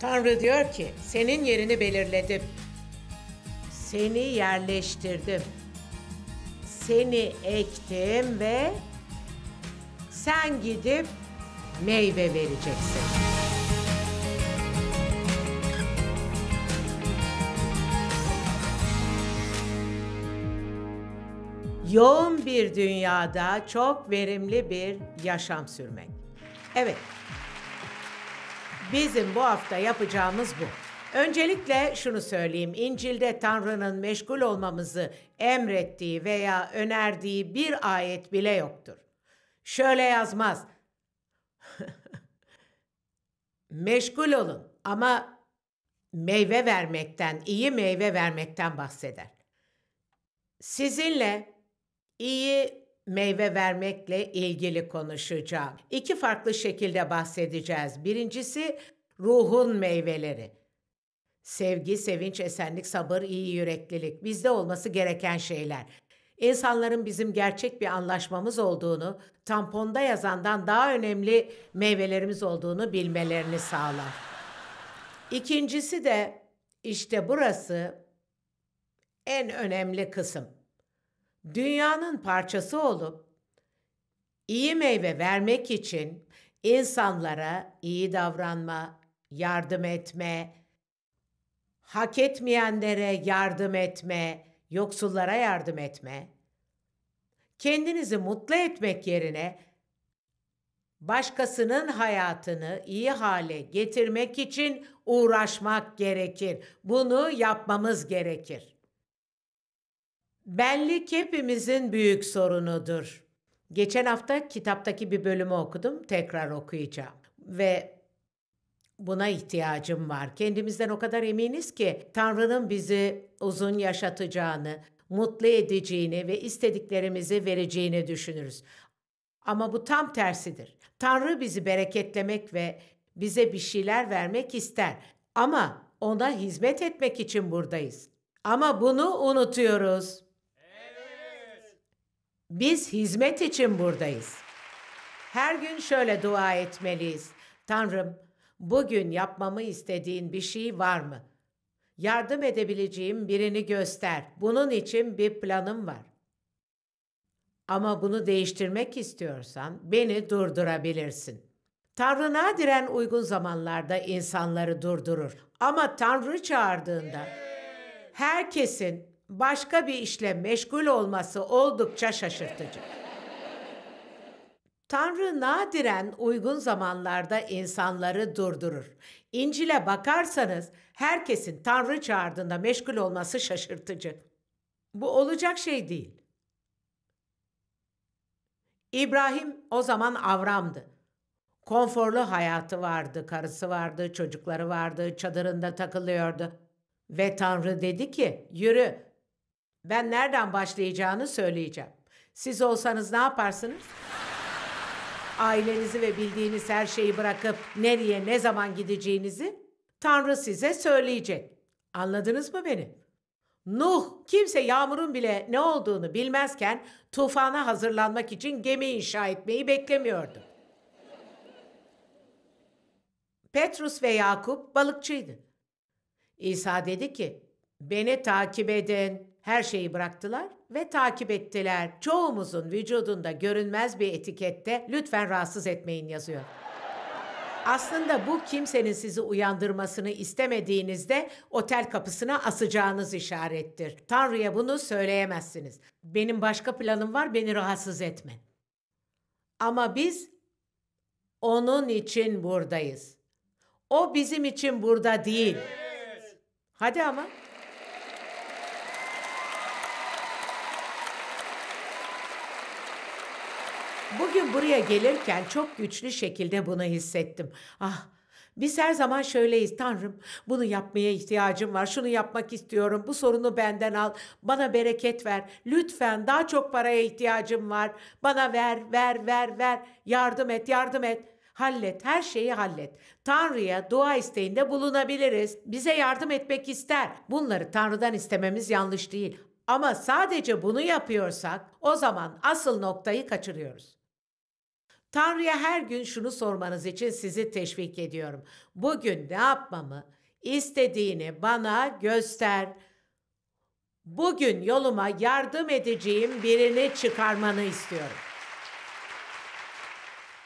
Tanrı diyor ki senin yerini belirledim. Seni yerleştirdim. Seni ektim ve sen gidip meyve vereceksin. Yoğun bir dünyada çok verimli bir yaşam sürmek. Evet, Bizim bu hafta yapacağımız bu. Öncelikle şunu söyleyeyim. İncil'de Tanrı'nın meşgul olmamızı emrettiği veya önerdiği bir ayet bile yoktur. Şöyle yazmaz. meşgul olun ama meyve vermekten, iyi meyve vermekten bahseder. Sizinle iyi meyve vermekle ilgili konuşacağım. İki farklı şekilde bahsedeceğiz. Birincisi ruhun meyveleri. Sevgi, sevinç, esenlik, sabır, iyi yüreklilik bizde olması gereken şeyler. İnsanların bizim gerçek bir anlaşmamız olduğunu, tamponda yazandan daha önemli meyvelerimiz olduğunu bilmelerini sağlar. İkincisi de işte burası en önemli kısım dünyanın parçası olup iyi meyve vermek için insanlara iyi davranma, yardım etme, hak etmeyenlere yardım etme, yoksullara yardım etme, kendinizi mutlu etmek yerine başkasının hayatını iyi hale getirmek için uğraşmak gerekir. Bunu yapmamız gerekir. Benlik hepimizin büyük sorunudur. Geçen hafta kitaptaki bir bölümü okudum, tekrar okuyacağım. Ve buna ihtiyacım var. Kendimizden o kadar eminiz ki Tanrı'nın bizi uzun yaşatacağını, mutlu edeceğini ve istediklerimizi vereceğini düşünürüz. Ama bu tam tersidir. Tanrı bizi bereketlemek ve bize bir şeyler vermek ister. Ama ona hizmet etmek için buradayız. Ama bunu unutuyoruz. Biz hizmet için buradayız. Her gün şöyle dua etmeliyiz. Tanrım, bugün yapmamı istediğin bir şey var mı? Yardım edebileceğim birini göster. Bunun için bir planım var. Ama bunu değiştirmek istiyorsan beni durdurabilirsin. Tanrı nadiren uygun zamanlarda insanları durdurur. Ama Tanrı çağırdığında herkesin başka bir işle meşgul olması oldukça şaşırtıcı. Tanrı nadiren uygun zamanlarda insanları durdurur. İncil'e bakarsanız herkesin Tanrı çağırdığında meşgul olması şaşırtıcı. Bu olacak şey değil. İbrahim o zaman avramdı. Konforlu hayatı vardı, karısı vardı, çocukları vardı, çadırında takılıyordu. Ve Tanrı dedi ki, yürü ben nereden başlayacağını söyleyeceğim. Siz olsanız ne yaparsınız? Ailenizi ve bildiğiniz her şeyi bırakıp nereye ne zaman gideceğinizi Tanrı size söyleyecek. Anladınız mı beni? Nuh kimse yağmurun bile ne olduğunu bilmezken tufana hazırlanmak için gemi inşa etmeyi beklemiyordu. Petrus ve Yakup balıkçıydı. İsa dedi ki, Beni takip edin. Her şeyi bıraktılar ve takip ettiler. Çoğumuzun vücudunda görünmez bir etikette lütfen rahatsız etmeyin yazıyor. Aslında bu kimsenin sizi uyandırmasını istemediğinizde otel kapısına asacağınız işarettir. Tanrı'ya bunu söyleyemezsiniz. Benim başka planım var, beni rahatsız etme. Ama biz onun için buradayız. O bizim için burada değil. Hadi ama. Bugün buraya gelirken çok güçlü şekilde bunu hissettim. Ah biz her zaman şöyleyiz Tanrım. Bunu yapmaya ihtiyacım var. Şunu yapmak istiyorum. Bu sorunu benden al. Bana bereket ver. Lütfen daha çok paraya ihtiyacım var. Bana ver, ver, ver, ver. Yardım et, yardım et. Hallet, her şeyi hallet. Tanrı'ya dua isteğinde bulunabiliriz. Bize yardım etmek ister. Bunları Tanrı'dan istememiz yanlış değil. Ama sadece bunu yapıyorsak o zaman asıl noktayı kaçırıyoruz. Tanrı'ya her gün şunu sormanız için sizi teşvik ediyorum. Bugün ne yapmamı istediğini bana göster. Bugün yoluma yardım edeceğim birini çıkarmanı istiyorum.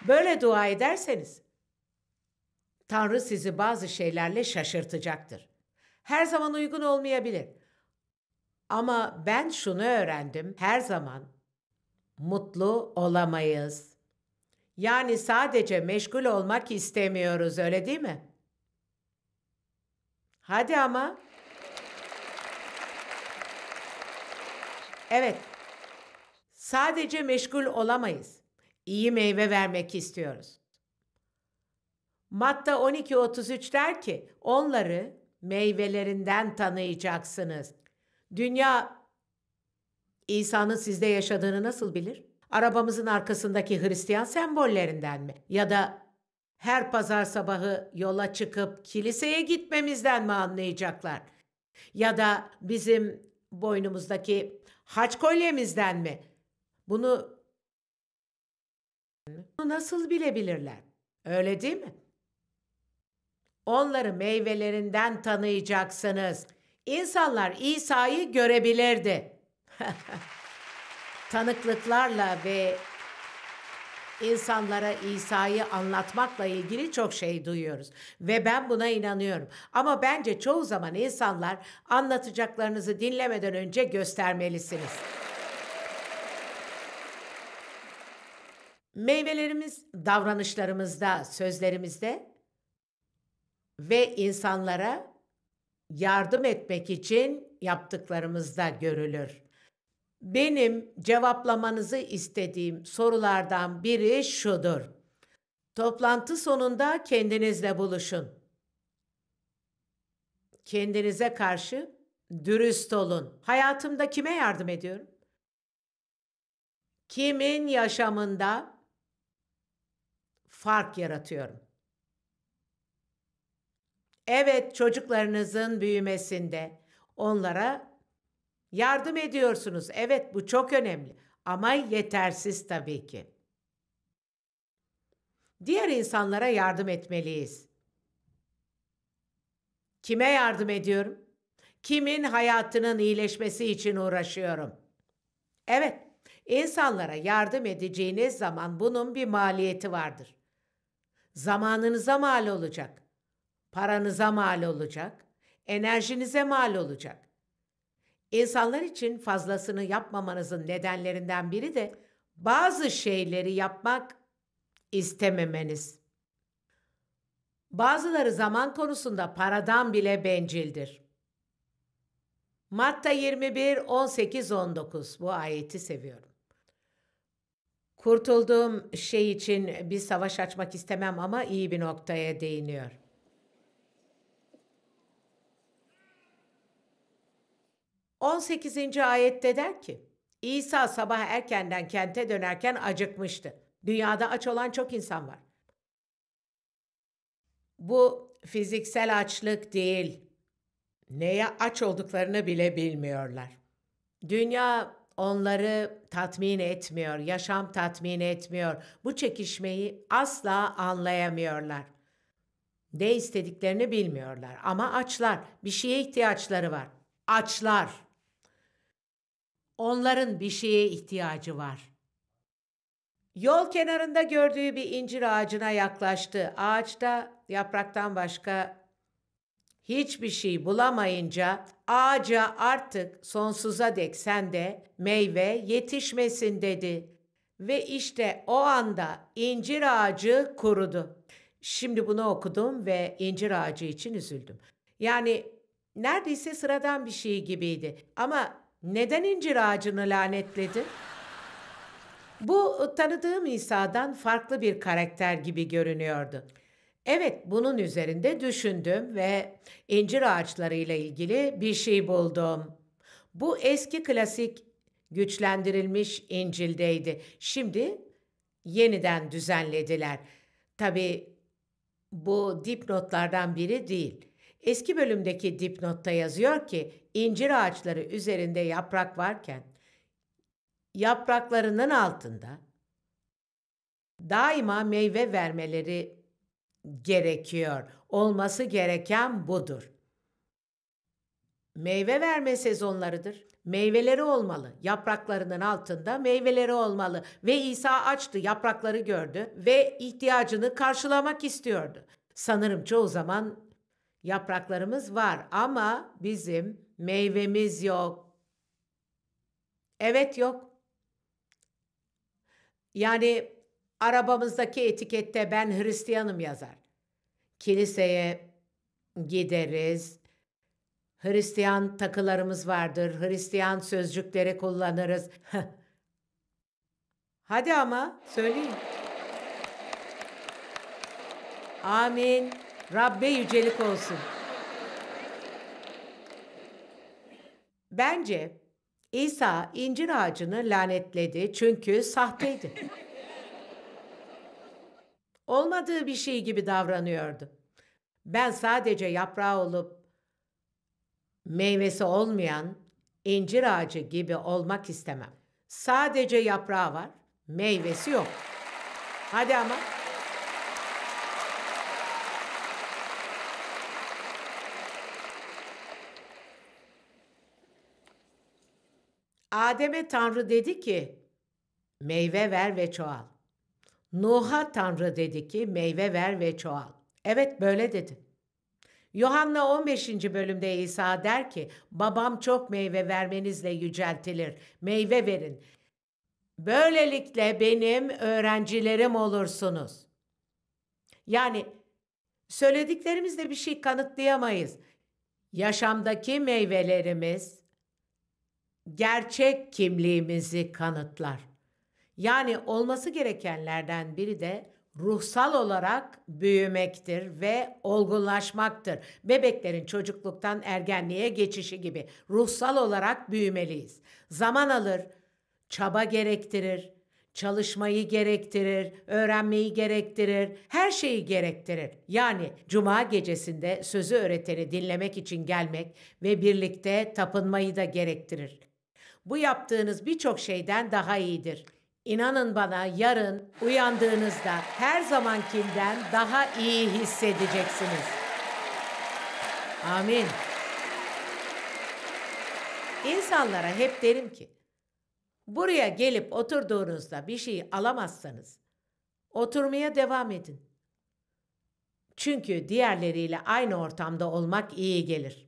Böyle dua ederseniz Tanrı sizi bazı şeylerle şaşırtacaktır. Her zaman uygun olmayabilir. Ama ben şunu öğrendim. Her zaman mutlu olamayız. Yani sadece meşgul olmak istemiyoruz, öyle değil mi? Hadi ama. Evet. Sadece meşgul olamayız. İyi meyve vermek istiyoruz. Matta 12.33 der ki, onları meyvelerinden tanıyacaksınız. Dünya İsa'nın sizde yaşadığını nasıl bilir? Arabamızın arkasındaki Hristiyan sembollerinden mi? Ya da her pazar sabahı yola çıkıp kiliseye gitmemizden mi anlayacaklar? Ya da bizim boynumuzdaki haç kolyemizden mi? Bunu nasıl bilebilirler? Öyle değil mi? Onları meyvelerinden tanıyacaksınız. İnsanlar İsa'yı görebilirdi. tanıklıklarla ve insanlara İsa'yı anlatmakla ilgili çok şey duyuyoruz ve ben buna inanıyorum. Ama bence çoğu zaman insanlar anlatacaklarınızı dinlemeden önce göstermelisiniz. Meyvelerimiz davranışlarımızda, sözlerimizde ve insanlara yardım etmek için yaptıklarımızda görülür. Benim cevaplamanızı istediğim sorulardan biri şudur. Toplantı sonunda kendinizle buluşun. Kendinize karşı dürüst olun. Hayatımda kime yardım ediyorum? Kimin yaşamında fark yaratıyorum? Evet, çocuklarınızın büyümesinde onlara Yardım ediyorsunuz. Evet bu çok önemli ama yetersiz tabii ki. Diğer insanlara yardım etmeliyiz. Kime yardım ediyorum? Kimin hayatının iyileşmesi için uğraşıyorum? Evet, insanlara yardım edeceğiniz zaman bunun bir maliyeti vardır. Zamanınıza mal olacak, paranıza mal olacak, enerjinize mal olacak. İnsanlar için fazlasını yapmamanızın nedenlerinden biri de bazı şeyleri yapmak istememeniz. Bazıları zaman konusunda paradan bile bencildir. Matta 21 18 19 bu ayeti seviyorum. Kurtulduğum şey için bir savaş açmak istemem ama iyi bir noktaya değiniyor. 18. ayette der ki, İsa sabah erkenden kente dönerken acıkmıştı. Dünyada aç olan çok insan var. Bu fiziksel açlık değil. Neye aç olduklarını bile bilmiyorlar. Dünya onları tatmin etmiyor, yaşam tatmin etmiyor. Bu çekişmeyi asla anlayamıyorlar. Ne istediklerini bilmiyorlar ama açlar, bir şeye ihtiyaçları var. Açlar. Onların bir şeye ihtiyacı var. Yol kenarında gördüğü bir incir ağacına yaklaştı. Ağaçta yapraktan başka hiçbir şey bulamayınca ağaca artık sonsuza dek sen de meyve yetişmesin dedi. Ve işte o anda incir ağacı kurudu. Şimdi bunu okudum ve incir ağacı için üzüldüm. Yani neredeyse sıradan bir şey gibiydi. Ama neden incir ağacını lanetledi? Bu ıı, tanıdığım İsa'dan farklı bir karakter gibi görünüyordu. Evet, bunun üzerinde düşündüm ve incir ağaçlarıyla ilgili bir şey buldum. Bu eski klasik güçlendirilmiş İncil'deydi. Şimdi yeniden düzenlediler. Tabi bu dipnotlardan biri değil. Eski bölümdeki dipnotta yazıyor ki incir ağaçları üzerinde yaprak varken yapraklarının altında daima meyve vermeleri gerekiyor. Olması gereken budur. Meyve verme sezonlarıdır. Meyveleri olmalı. Yapraklarının altında meyveleri olmalı. Ve İsa açtı, yaprakları gördü ve ihtiyacını karşılamak istiyordu. Sanırım çoğu zaman Yapraklarımız var ama bizim meyvemiz yok. Evet yok. Yani arabamızdaki etikette ben Hristiyanım yazar. Kiliseye gideriz. Hristiyan takılarımız vardır. Hristiyan sözcükleri kullanırız. Hadi ama söyleyin. Amin. Rabbe yücelik olsun. Bence İsa incir ağacını lanetledi çünkü sahteydi. Olmadığı bir şey gibi davranıyordu. Ben sadece yaprağı olup meyvesi olmayan incir ağacı gibi olmak istemem. Sadece yaprağı var, meyvesi yok. Hadi ama. Adem'e Tanrı dedi ki, meyve ver ve çoğal. Nuh'a Tanrı dedi ki, meyve ver ve çoğal. Evet böyle dedi. Yuhanna 15. bölümde İsa der ki, babam çok meyve vermenizle yüceltilir, meyve verin. Böylelikle benim öğrencilerim olursunuz. Yani söylediklerimizle bir şey kanıtlayamayız. Yaşamdaki meyvelerimiz, gerçek kimliğimizi kanıtlar. Yani olması gerekenlerden biri de ruhsal olarak büyümektir ve olgunlaşmaktır. Bebeklerin çocukluktan ergenliğe geçişi gibi ruhsal olarak büyümeliyiz. Zaman alır, çaba gerektirir, çalışmayı gerektirir, öğrenmeyi gerektirir, her şeyi gerektirir. Yani cuma gecesinde sözü öğreteni dinlemek için gelmek ve birlikte tapınmayı da gerektirir. Bu yaptığınız birçok şeyden daha iyidir. İnanın bana yarın uyandığınızda her zamankinden daha iyi hissedeceksiniz. Amin. İnsanlara hep derim ki, buraya gelip oturduğunuzda bir şey alamazsanız oturmaya devam edin. Çünkü diğerleriyle aynı ortamda olmak iyi gelir.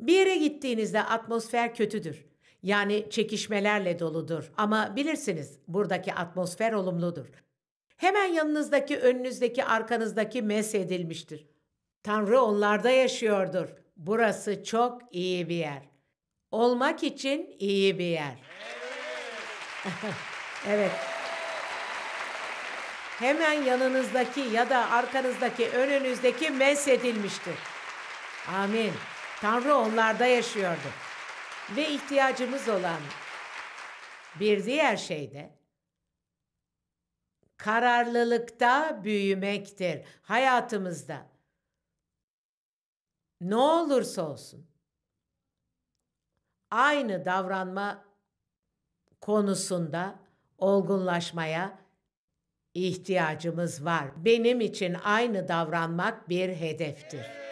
Bir yere gittiğinizde atmosfer kötüdür yani çekişmelerle doludur. Ama bilirsiniz buradaki atmosfer olumludur. Hemen yanınızdaki, önünüzdeki, arkanızdaki mesedilmiştir. Tanrı onlarda yaşıyordur. Burası çok iyi bir yer. Olmak için iyi bir yer. Evet. Hemen yanınızdaki ya da arkanızdaki, önünüzdeki mesedilmiştir. Amin. Tanrı onlarda yaşıyordur ve ihtiyacımız olan bir diğer şey de kararlılıkta büyümektir hayatımızda. Ne olursa olsun aynı davranma konusunda olgunlaşmaya ihtiyacımız var. Benim için aynı davranmak bir hedeftir.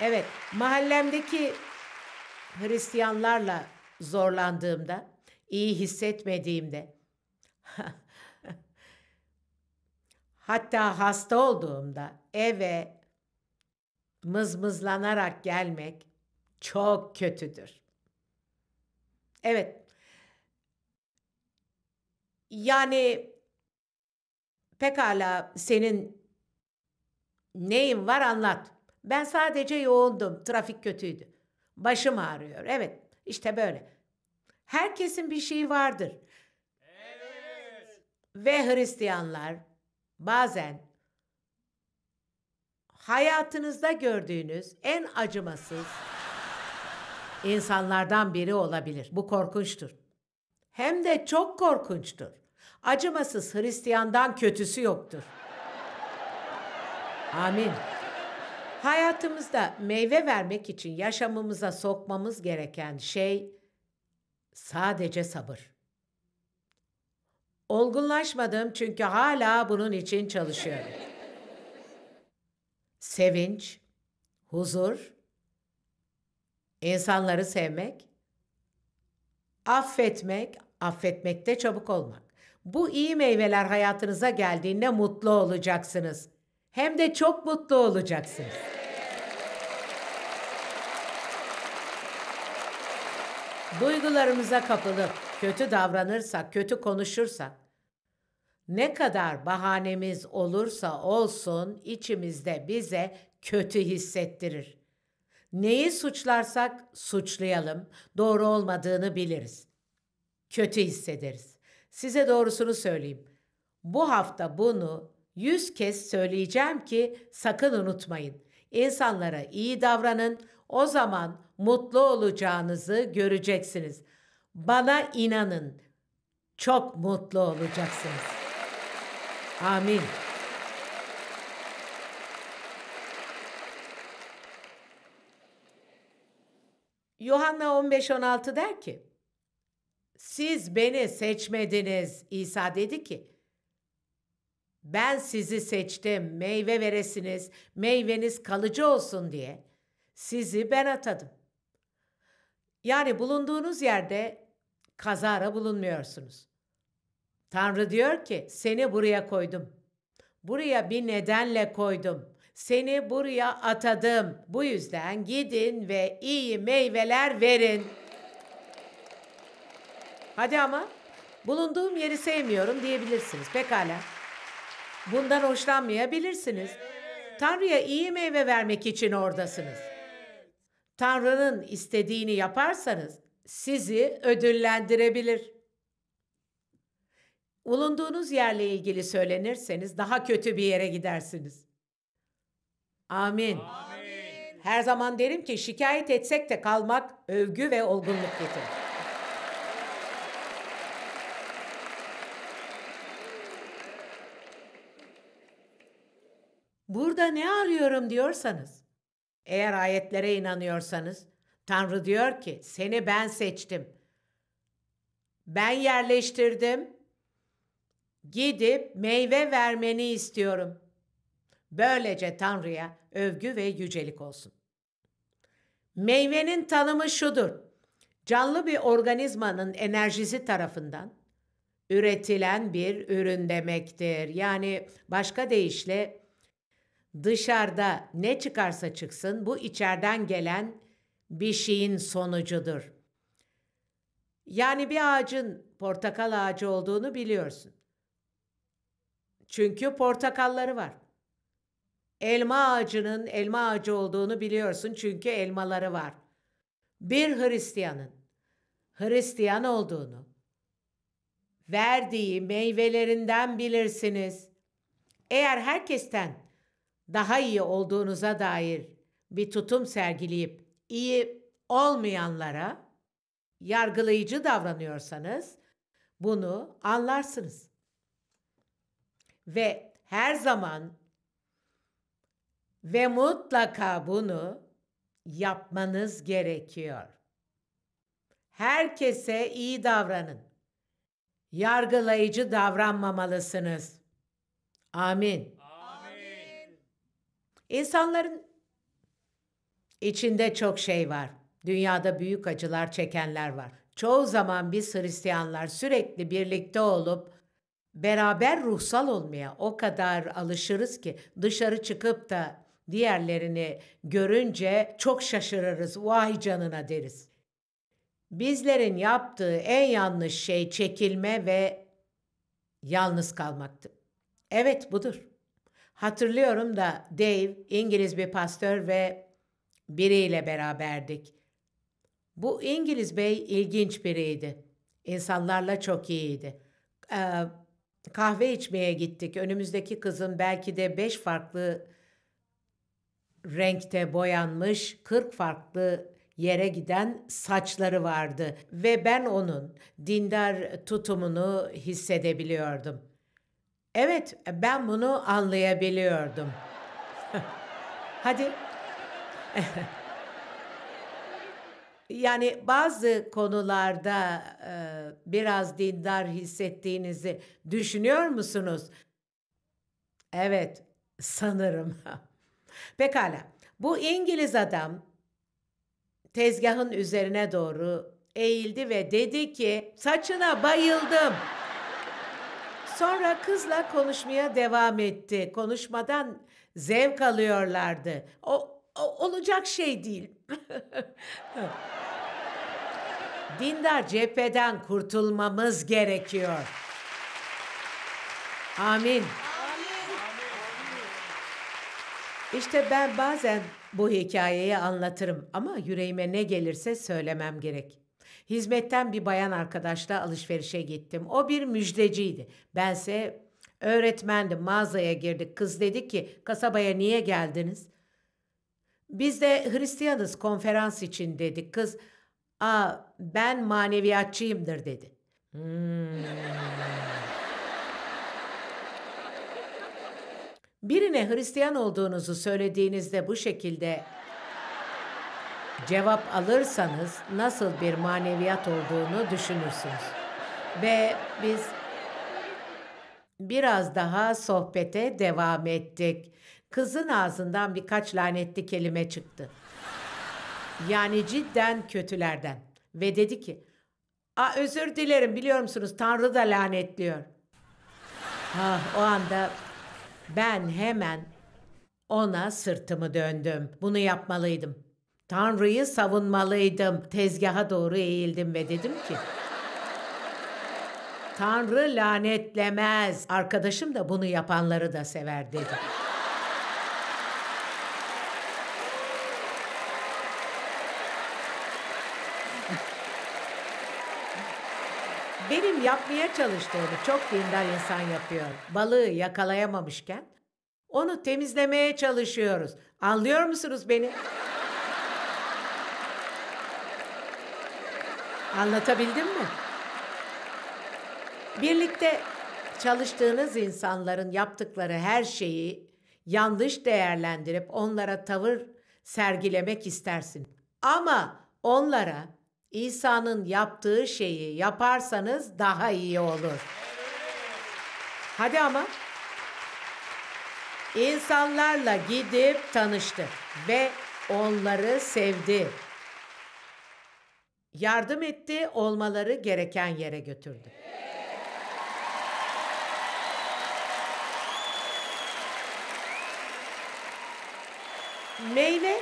Evet, mahallemdeki Hristiyanlarla zorlandığımda, iyi hissetmediğimde, hatta hasta olduğumda eve mızmızlanarak gelmek çok kötüdür. Evet. Yani pekala senin neyin var anlat. Ben sadece yoğundum. Trafik kötüydü. Başım ağrıyor. Evet işte böyle. Herkesin bir şeyi vardır. Evet. Ve Hristiyanlar bazen hayatınızda gördüğünüz en acımasız insanlardan biri olabilir. Bu korkunçtur. Hem de çok korkunçtur. Acımasız Hristiyandan kötüsü yoktur. Amin. Hayatımızda meyve vermek için yaşamımıza sokmamız gereken şey sadece sabır. Olgunlaşmadım çünkü hala bunun için çalışıyorum. Sevinç, huzur, insanları sevmek, affetmek, affetmekte çabuk olmak. Bu iyi meyveler hayatınıza geldiğinde mutlu olacaksınız. Hem de çok mutlu olacaksınız. Duygularımıza kapılıp kötü davranırsak, kötü konuşursak ne kadar bahanemiz olursa olsun içimizde bize kötü hissettirir. Neyi suçlarsak suçlayalım, doğru olmadığını biliriz. Kötü hissederiz. Size doğrusunu söyleyeyim. Bu hafta bunu yüz kez söyleyeceğim ki sakın unutmayın. İnsanlara iyi davranın, o zaman mutlu olacağınızı göreceksiniz. Bana inanın, çok mutlu olacaksınız. Amin. Yuhanna 15-16 der ki, siz beni seçmediniz. İsa dedi ki, ben sizi seçtim, meyve veresiniz, meyveniz kalıcı olsun diye sizi ben atadım. Yani bulunduğunuz yerde kazara bulunmuyorsunuz. Tanrı diyor ki seni buraya koydum. Buraya bir nedenle koydum. Seni buraya atadım. Bu yüzden gidin ve iyi meyveler verin. Hadi ama bulunduğum yeri sevmiyorum diyebilirsiniz. Pekala. Bundan hoşlanmayabilirsiniz. Tanrı'ya iyi meyve vermek için oradasınız. Tanrı'nın istediğini yaparsanız sizi ödüllendirebilir. Ulunduğunuz yerle ilgili söylenirseniz daha kötü bir yere gidersiniz. Amin. Amin. Her zaman derim ki şikayet etsek de kalmak övgü ve olgunluk getirir. burada ne arıyorum diyorsanız, eğer ayetlere inanıyorsanız, Tanrı diyor ki seni ben seçtim. Ben yerleştirdim. Gidip meyve vermeni istiyorum. Böylece Tanrı'ya övgü ve yücelik olsun. Meyvenin tanımı şudur. Canlı bir organizmanın enerjisi tarafından üretilen bir ürün demektir. Yani başka deyişle dışarıda ne çıkarsa çıksın bu içeriden gelen bir şeyin sonucudur. Yani bir ağacın portakal ağacı olduğunu biliyorsun. Çünkü portakalları var. Elma ağacının elma ağacı olduğunu biliyorsun çünkü elmaları var. Bir Hristiyanın Hristiyan olduğunu verdiği meyvelerinden bilirsiniz. Eğer herkesten daha iyi olduğunuza dair bir tutum sergileyip iyi olmayanlara yargılayıcı davranıyorsanız bunu anlarsınız. Ve her zaman ve mutlaka bunu yapmanız gerekiyor. Herkese iyi davranın. Yargılayıcı davranmamalısınız. Amin. İnsanların içinde çok şey var. Dünyada büyük acılar çekenler var. Çoğu zaman biz Hristiyanlar sürekli birlikte olup beraber ruhsal olmaya o kadar alışırız ki dışarı çıkıp da diğerlerini görünce çok şaşırırız. Vay canına deriz. Bizlerin yaptığı en yanlış şey çekilme ve yalnız kalmaktı. Evet budur. Hatırlıyorum da Dave İngiliz bir pastör ve biriyle beraberdik. Bu İngiliz bey ilginç biriydi. İnsanlarla çok iyiydi. Ee, kahve içmeye gittik. Önümüzdeki kızın belki de beş farklı renkte boyanmış, kırk farklı yere giden saçları vardı ve ben onun dindar tutumunu hissedebiliyordum.'' Evet, ben bunu anlayabiliyordum. Hadi. yani bazı konularda e, biraz dindar hissettiğinizi düşünüyor musunuz? Evet, sanırım. Pekala. Bu İngiliz adam tezgahın üzerine doğru eğildi ve dedi ki saçına bayıldım. Sonra kızla konuşmaya devam etti. Konuşmadan zevk alıyorlardı. O, o olacak şey değil. Dindar cepheden kurtulmamız gerekiyor. Amin. İşte ben bazen bu hikayeyi anlatırım ama yüreğime ne gelirse söylemem gerek. Hizmetten bir bayan arkadaşla alışverişe gittim. O bir müjdeciydi. Bense öğretmendim. Mağazaya girdik. Kız dedi ki kasabaya niye geldiniz? Biz de Hristiyanız konferans için dedik. Kız aa ben maneviyatçıyımdır dedi. Hmm. Birine Hristiyan olduğunuzu söylediğinizde bu şekilde Cevap alırsanız nasıl bir maneviyat olduğunu düşünürsünüz. Ve biz biraz daha sohbete devam ettik. Kızın ağzından birkaç lanetli kelime çıktı. Yani cidden kötülerden. Ve dedi ki, A, özür dilerim biliyor musunuz Tanrı da lanetliyor. Ha, o anda ben hemen ona sırtımı döndüm. Bunu yapmalıydım. Tanrı'yı savunmalıydım. Tezgaha doğru eğildim ve dedim ki... Tanrı lanetlemez. Arkadaşım da bunu yapanları da sever dedi. Benim yapmaya çalıştığımı çok dindar insan yapıyor. Balığı yakalayamamışken onu temizlemeye çalışıyoruz. Anlıyor musunuz beni? Anlatabildim mi? Birlikte çalıştığınız insanların yaptıkları her şeyi yanlış değerlendirip onlara tavır sergilemek istersin. Ama onlara İsa'nın yaptığı şeyi yaparsanız daha iyi olur. Hadi ama. İnsanlarla gidip tanıştı ve onları sevdi yardım etti, olmaları gereken yere götürdü. Meyve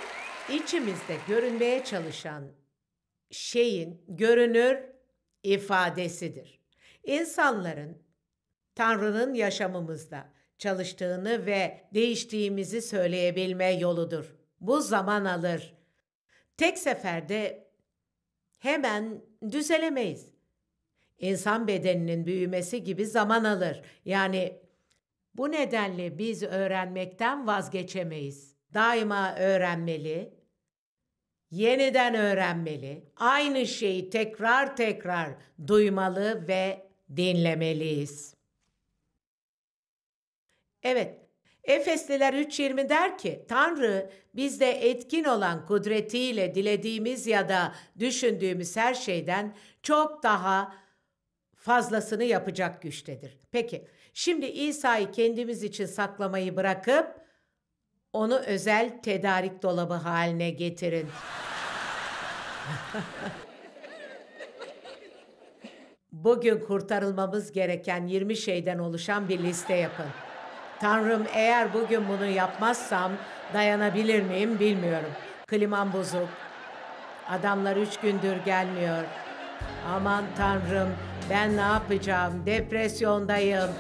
içimizde görünmeye çalışan şeyin görünür ifadesidir. İnsanların Tanrı'nın yaşamımızda çalıştığını ve değiştiğimizi söyleyebilme yoludur. Bu zaman alır. Tek seferde hemen düzelemeyiz. İnsan bedeninin büyümesi gibi zaman alır. Yani bu nedenle biz öğrenmekten vazgeçemeyiz. Daima öğrenmeli, yeniden öğrenmeli, aynı şeyi tekrar tekrar duymalı ve dinlemeliyiz. Evet, Efesliler 3.20 der ki Tanrı bizde etkin olan kudretiyle dilediğimiz ya da düşündüğümüz her şeyden çok daha fazlasını yapacak güçtedir. Peki şimdi İsa'yı kendimiz için saklamayı bırakıp onu özel tedarik dolabı haline getirin. Bugün kurtarılmamız gereken 20 şeyden oluşan bir liste yapın. Tanrım eğer bugün bunu yapmazsam dayanabilir miyim bilmiyorum. Klimam bozuk. Adamlar üç gündür gelmiyor. Aman Tanrım ben ne yapacağım? Depresyondayım.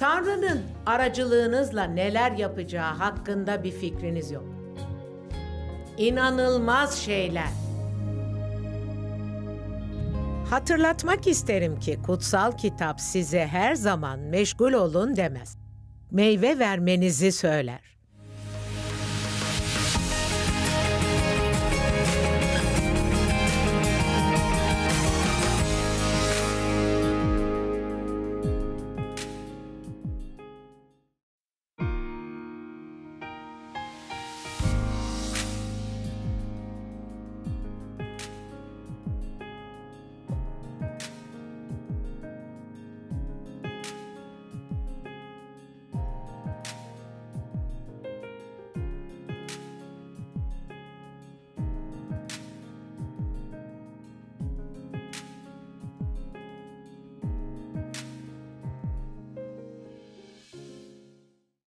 Tanrı'nın aracılığınızla neler yapacağı hakkında bir fikriniz yok. İnanılmaz şeyler. Hatırlatmak isterim ki kutsal kitap size her zaman meşgul olun demez. Meyve vermenizi söyler.